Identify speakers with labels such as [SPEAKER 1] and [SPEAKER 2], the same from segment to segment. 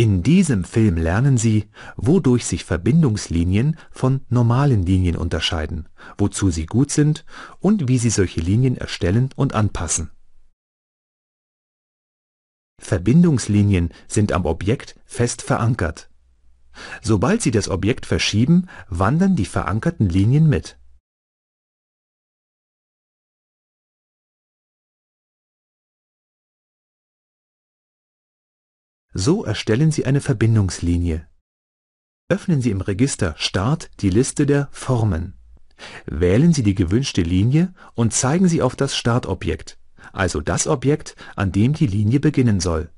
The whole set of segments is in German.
[SPEAKER 1] In diesem Film lernen sie, wodurch sich Verbindungslinien von normalen Linien unterscheiden, wozu sie gut sind und wie sie solche Linien erstellen und anpassen. Verbindungslinien sind am Objekt fest verankert. Sobald sie das Objekt verschieben, wandern die
[SPEAKER 2] verankerten Linien mit So
[SPEAKER 1] erstellen Sie eine Verbindungslinie. Öffnen Sie im Register Start die Liste der Formen. Wählen Sie die gewünschte Linie und zeigen Sie auf das Startobjekt, also das Objekt, an dem die Linie beginnen soll.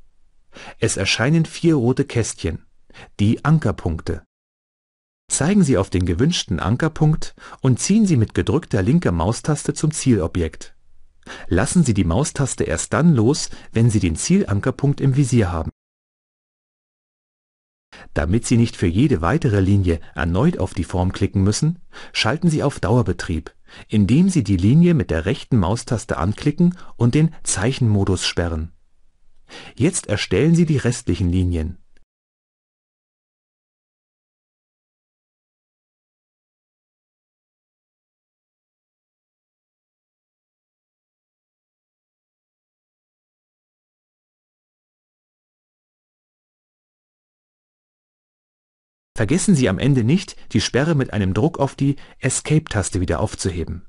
[SPEAKER 1] Es erscheinen vier rote Kästchen, die Ankerpunkte. Zeigen Sie auf den gewünschten Ankerpunkt und ziehen Sie mit gedrückter linker Maustaste zum Zielobjekt. Lassen Sie die Maustaste erst dann los, wenn Sie den Zielankerpunkt im Visier haben damit Sie nicht für jede weitere Linie erneut auf die Form klicken müssen, schalten Sie auf Dauerbetrieb, indem Sie die Linie mit der rechten Maustaste anklicken und den Zeichenmodus sperren. Jetzt erstellen Sie die restlichen Linien
[SPEAKER 2] Vergessen Sie am Ende nicht, die Sperre mit einem Druck auf die Escape-Taste wieder aufzuheben